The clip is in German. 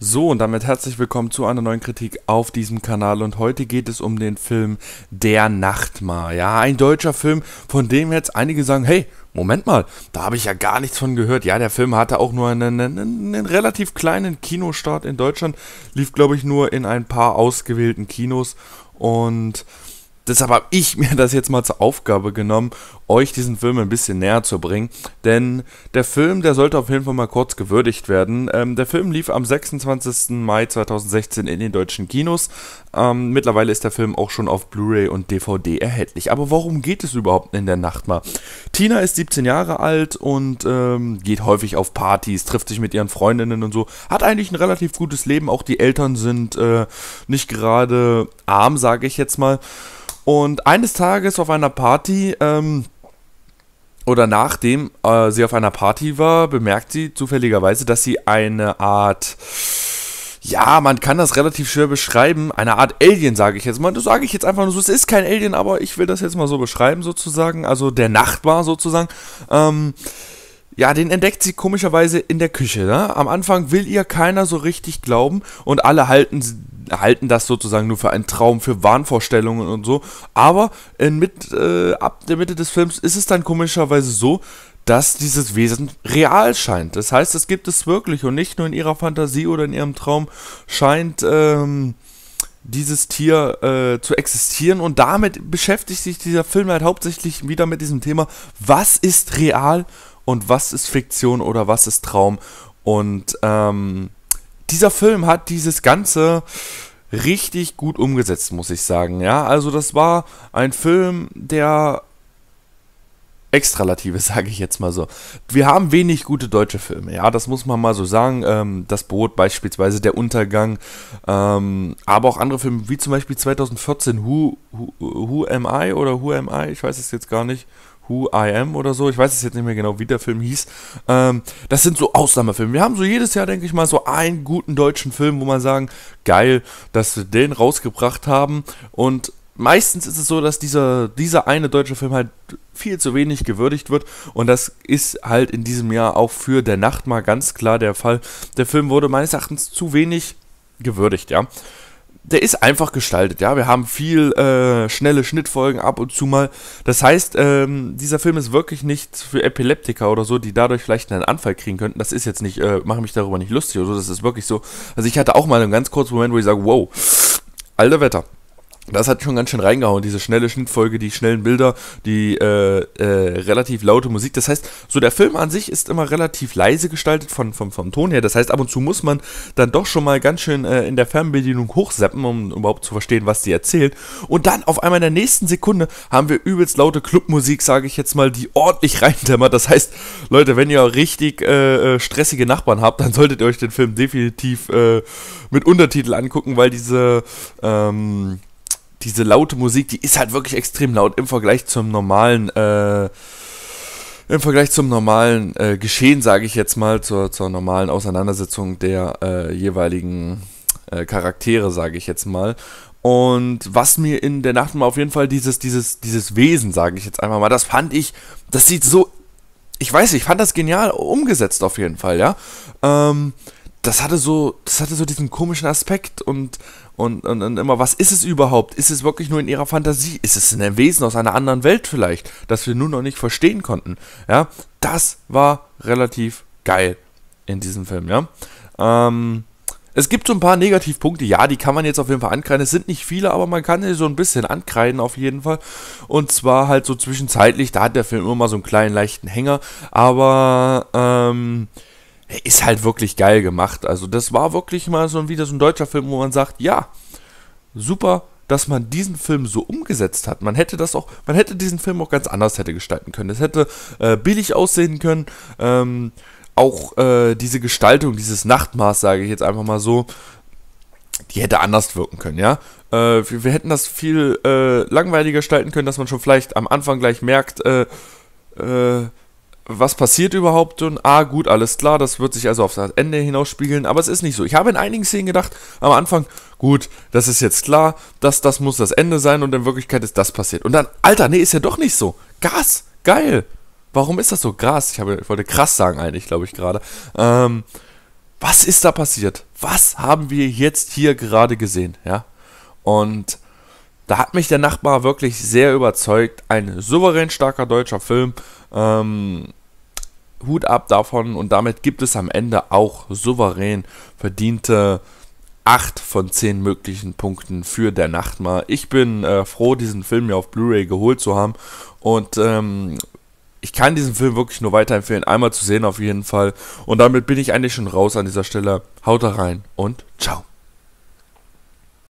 So und damit herzlich willkommen zu einer neuen Kritik auf diesem Kanal und heute geht es um den Film Der Nachtmar. Ja, ein deutscher Film, von dem jetzt einige sagen, hey, Moment mal, da habe ich ja gar nichts von gehört. Ja, der Film hatte auch nur einen, einen, einen relativ kleinen Kinostart in Deutschland, lief glaube ich nur in ein paar ausgewählten Kinos und Deshalb habe ich mir das jetzt mal zur Aufgabe genommen, euch diesen Film ein bisschen näher zu bringen. Denn der Film, der sollte auf jeden Fall mal kurz gewürdigt werden. Ähm, der Film lief am 26. Mai 2016 in den deutschen Kinos. Ähm, mittlerweile ist der Film auch schon auf Blu-ray und DVD erhältlich. Aber worum geht es überhaupt in der Nacht mal? Tina ist 17 Jahre alt und ähm, geht häufig auf Partys, trifft sich mit ihren Freundinnen und so. Hat eigentlich ein relativ gutes Leben. Auch die Eltern sind äh, nicht gerade arm, sage ich jetzt mal. Und eines Tages auf einer Party, ähm, oder nachdem äh, sie auf einer Party war, bemerkt sie zufälligerweise, dass sie eine Art, ja, man kann das relativ schwer beschreiben, eine Art Alien, sage ich jetzt mal. Das sage ich jetzt einfach nur so, es ist kein Alien, aber ich will das jetzt mal so beschreiben, sozusagen. Also der Nachbar sozusagen. Ähm, ja, den entdeckt sie komischerweise in der Küche. Ne? Am Anfang will ihr keiner so richtig glauben und alle halten halten das sozusagen nur für einen Traum, für Wahnvorstellungen und so. Aber mit, äh, ab der Mitte des Films ist es dann komischerweise so, dass dieses Wesen real scheint. Das heißt, es gibt es wirklich und nicht nur in ihrer Fantasie oder in ihrem Traum scheint ähm, dieses Tier äh, zu existieren. Und damit beschäftigt sich dieser Film halt hauptsächlich wieder mit diesem Thema, was ist real und was ist Fiktion oder was ist Traum. Und ähm, dieser Film hat dieses ganze richtig gut umgesetzt, muss ich sagen. Ja, also das war ein Film, der Extralative, sage ich jetzt mal so. Wir haben wenig gute deutsche Filme, ja, das muss man mal so sagen. Ähm, das Boot beispielsweise, Der Untergang, ähm, aber auch andere Filme, wie zum Beispiel 2014 Who, Who, Who Am I oder Who Am I, ich weiß es jetzt gar nicht. Who I Am oder so. Ich weiß es jetzt nicht mehr genau, wie der Film hieß. Ähm, das sind so Ausnahmefilme. Wir haben so jedes Jahr, denke ich mal, so einen guten deutschen Film, wo man sagen, geil, dass wir den rausgebracht haben. Und meistens ist es so, dass dieser, dieser eine deutsche Film halt viel zu wenig gewürdigt wird. Und das ist halt in diesem Jahr auch für der Nacht mal ganz klar der Fall. Der Film wurde meines Erachtens zu wenig gewürdigt, ja der ist einfach gestaltet, ja. Wir haben viel äh, schnelle Schnittfolgen ab und zu mal. Das heißt, ähm, dieser Film ist wirklich nichts für Epileptiker oder so, die dadurch vielleicht einen Anfall kriegen könnten. Das ist jetzt nicht, äh, mache mich darüber nicht lustig oder so, das ist wirklich so. Also ich hatte auch mal einen ganz kurzen Moment, wo ich sage, wow, alter Wetter. Das hat schon ganz schön reingehauen, diese schnelle Schnittfolge, die schnellen Bilder, die äh, äh, relativ laute Musik. Das heißt, so der Film an sich ist immer relativ leise gestaltet von, von, vom Ton her. Das heißt, ab und zu muss man dann doch schon mal ganz schön äh, in der Fernbedienung hochseppen, um überhaupt zu verstehen, was die erzählt. Und dann auf einmal in der nächsten Sekunde haben wir übelst laute Clubmusik, sage ich jetzt mal, die ordentlich reindämmert. Das heißt, Leute, wenn ihr richtig äh, äh, stressige Nachbarn habt, dann solltet ihr euch den Film definitiv äh, mit Untertitel angucken, weil diese... Ähm, diese laute Musik, die ist halt wirklich extrem laut im Vergleich zum normalen, äh, im Vergleich zum normalen äh, Geschehen, sage ich jetzt mal, zur, zur normalen Auseinandersetzung der äh, jeweiligen äh, Charaktere, sage ich jetzt mal. Und was mir in der Nacht mal auf jeden Fall dieses, dieses, dieses Wesen, sage ich jetzt einfach mal, das fand ich, das sieht so, ich weiß nicht, ich fand das genial umgesetzt auf jeden Fall, ja. Ähm, das hatte so, das hatte so diesen komischen Aspekt und, und, und, und, immer, was ist es überhaupt? Ist es wirklich nur in ihrer Fantasie? Ist es ein Wesen aus einer anderen Welt vielleicht, das wir nur noch nicht verstehen konnten? Ja, das war relativ geil in diesem Film, ja. Ähm, es gibt so ein paar Negativpunkte, ja, die kann man jetzt auf jeden Fall ankreiden. Es sind nicht viele, aber man kann sie so ein bisschen ankreiden auf jeden Fall. Und zwar halt so zwischenzeitlich, da hat der Film immer mal so einen kleinen leichten Hänger, aber ähm, ist halt wirklich geil gemacht. Also das war wirklich mal so ein, wieder so ein deutscher Film, wo man sagt, ja, super, dass man diesen Film so umgesetzt hat. Man hätte das auch, man hätte diesen Film auch ganz anders hätte gestalten können. Es hätte äh, billig aussehen können. Ähm, auch äh, diese Gestaltung, dieses Nachtmaß, sage ich jetzt einfach mal so, die hätte anders wirken können, ja. Äh, wir, wir, hätten das viel äh, langweiliger gestalten können, dass man schon vielleicht am Anfang gleich merkt, äh, äh, was passiert überhaupt und ah gut, alles klar, das wird sich also auf das Ende hinausspiegeln, aber es ist nicht so. Ich habe in einigen Szenen gedacht, am Anfang, gut, das ist jetzt klar, das, das muss das Ende sein und in Wirklichkeit ist das passiert. Und dann, Alter, nee, ist ja doch nicht so. Gas, geil. Warum ist das so? Gras, ich, habe, ich wollte krass sagen eigentlich, glaube ich gerade. Ähm, was ist da passiert? Was haben wir jetzt hier gerade gesehen? Ja. Und da hat mich der Nachbar wirklich sehr überzeugt. Ein souverän starker deutscher Film. Ähm, Hut ab davon und damit gibt es am Ende auch souverän verdiente 8 von 10 möglichen Punkten für der Nachtmar. Ich bin äh, froh, diesen Film mir auf Blu-ray geholt zu haben und ähm, ich kann diesen Film wirklich nur weiterempfehlen. Einmal zu sehen auf jeden Fall. Und damit bin ich eigentlich schon raus an dieser Stelle. Haut rein und ciao.